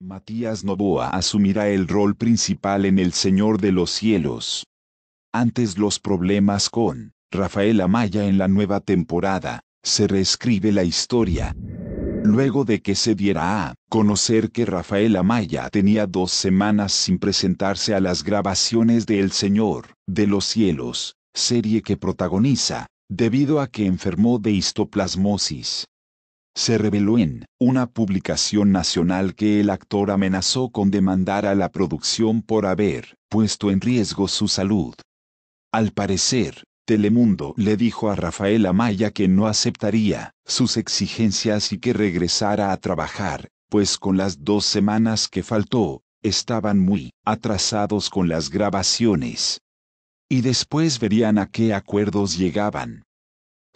Matías Novoa asumirá el rol principal en El Señor de los Cielos. Antes los problemas con Rafael Amaya en la nueva temporada, se reescribe la historia. Luego de que se diera a conocer que Rafael Amaya tenía dos semanas sin presentarse a las grabaciones de El Señor de los Cielos, serie que protagoniza, debido a que enfermó de histoplasmosis se reveló en una publicación nacional que el actor amenazó con demandar a la producción por haber puesto en riesgo su salud. Al parecer, Telemundo le dijo a Rafael Amaya que no aceptaría sus exigencias y que regresara a trabajar, pues con las dos semanas que faltó, estaban muy atrasados con las grabaciones. Y después verían a qué acuerdos llegaban.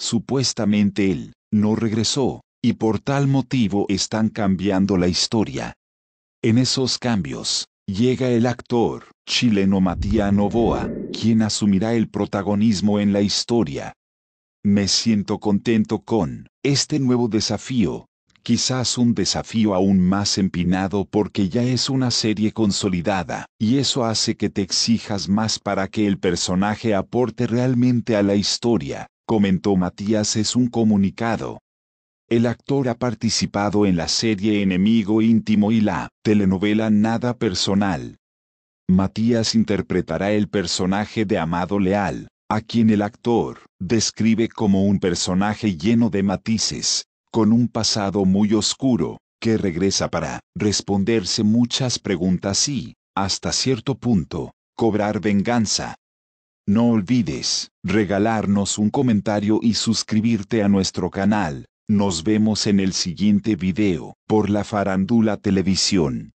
Supuestamente él no regresó, y por tal motivo están cambiando la historia. En esos cambios, llega el actor chileno Matías Novoa, quien asumirá el protagonismo en la historia. Me siento contento con este nuevo desafío, quizás un desafío aún más empinado porque ya es una serie consolidada, y eso hace que te exijas más para que el personaje aporte realmente a la historia, comentó Matías es un comunicado, el actor ha participado en la serie Enemigo Íntimo y la telenovela Nada Personal. Matías interpretará el personaje de Amado Leal, a quien el actor describe como un personaje lleno de matices, con un pasado muy oscuro, que regresa para responderse muchas preguntas y, hasta cierto punto, cobrar venganza. No olvides regalarnos un comentario y suscribirte a nuestro canal. Nos vemos en el siguiente video, por la Farándula Televisión.